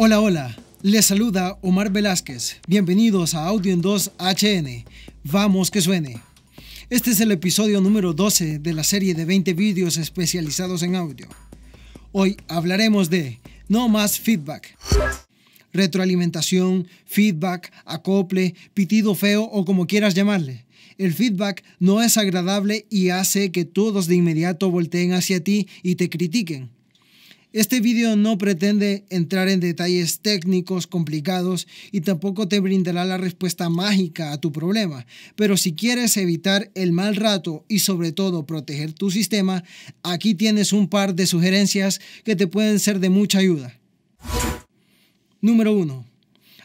Hola, hola. Les saluda Omar Velázquez. Bienvenidos a Audio en 2 HN. Vamos que suene. Este es el episodio número 12 de la serie de 20 vídeos especializados en audio. Hoy hablaremos de no más feedback. Retroalimentación, feedback, acople, pitido feo o como quieras llamarle. El feedback no es agradable y hace que todos de inmediato volteen hacia ti y te critiquen. Este video no pretende entrar en detalles técnicos complicados y tampoco te brindará la respuesta mágica a tu problema, pero si quieres evitar el mal rato y sobre todo proteger tu sistema, aquí tienes un par de sugerencias que te pueden ser de mucha ayuda. Número 1.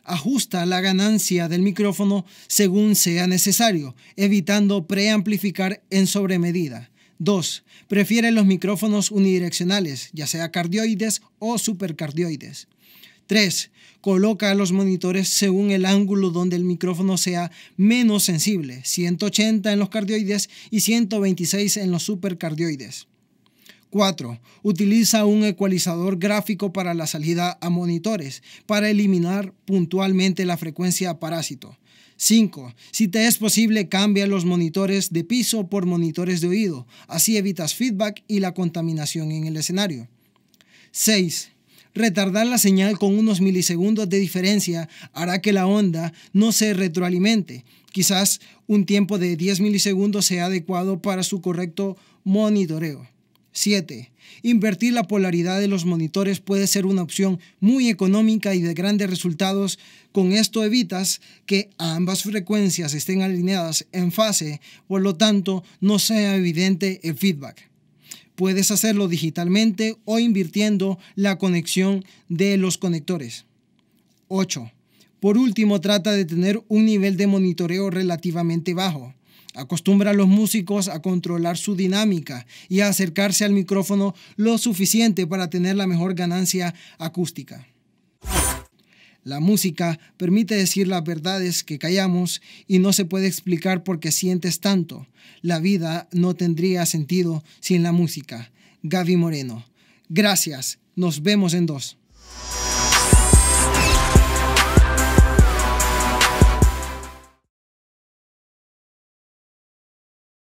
Ajusta la ganancia del micrófono según sea necesario, evitando preamplificar en sobremedida. 2. Prefiere los micrófonos unidireccionales, ya sea cardioides o supercardioides. 3. Coloca los monitores según el ángulo donde el micrófono sea menos sensible, 180 en los cardioides y 126 en los supercardioides. 4. Utiliza un ecualizador gráfico para la salida a monitores para eliminar puntualmente la frecuencia parásito. 5. Si te es posible, cambia los monitores de piso por monitores de oído. Así evitas feedback y la contaminación en el escenario. 6. Retardar la señal con unos milisegundos de diferencia hará que la onda no se retroalimente. Quizás un tiempo de 10 milisegundos sea adecuado para su correcto monitoreo. 7. Invertir la polaridad de los monitores puede ser una opción muy económica y de grandes resultados. Con esto evitas que ambas frecuencias estén alineadas en fase, por lo tanto no sea evidente el feedback. Puedes hacerlo digitalmente o invirtiendo la conexión de los conectores. 8. Por último, trata de tener un nivel de monitoreo relativamente bajo. Acostumbra a los músicos a controlar su dinámica y a acercarse al micrófono lo suficiente para tener la mejor ganancia acústica. La música permite decir las verdades que callamos y no se puede explicar por qué sientes tanto. La vida no tendría sentido sin la música. Gaby Moreno. Gracias. Nos vemos en dos.